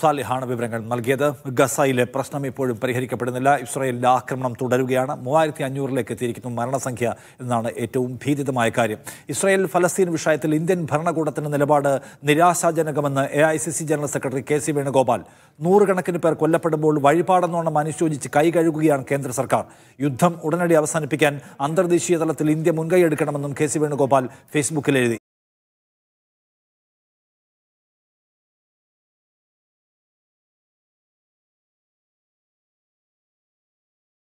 സാലിഹാണ് വിവരങ്ങൾ നൽകിയത് ഗസയിലെ പ്രശ്നം ഇപ്പോഴും പരിഹരിക്കപ്പെടുന്നില്ല ഇസ്രായേലിലെ ആക്രമണം തുടരുകയാണ് മൂവായിരത്തി അഞ്ഞൂറിലേക്ക് എത്തിയിരിക്കുന്നു മരണസംഖ്യ എന്നാണ് ഏറ്റവും ഭീതിതമായ കാര്യം ഇസ്രായേൽ ഫലസ്തീൻ വിഷയത്തിൽ ഇന്ത്യൻ ഭരണകൂടത്തിന്റെ നിലപാട് നിരാശാജനകമെന്ന് A I C C general secretary K C Venugopal നൂറുകണക്കിന് പേർ കൊല്ലപ്പെടുമ്പോൾ വഴിപാടെന്നോണം അനുശോചിച്ച് കൈ കഴുകുകയാണ് കേന്ദ്ര സർക്കാർ യുദ്ധം ഉടനടി അവസാനിപ്പിക്കാൻ അന്തർദേശീയ തലത്തിൽ ഇന്ത്യ മുൻകൈ എടുക്കണമെന്നും കെ സി വേണുഗോപാൽ ഫേസ്ബുക്കിൽ എഴുതി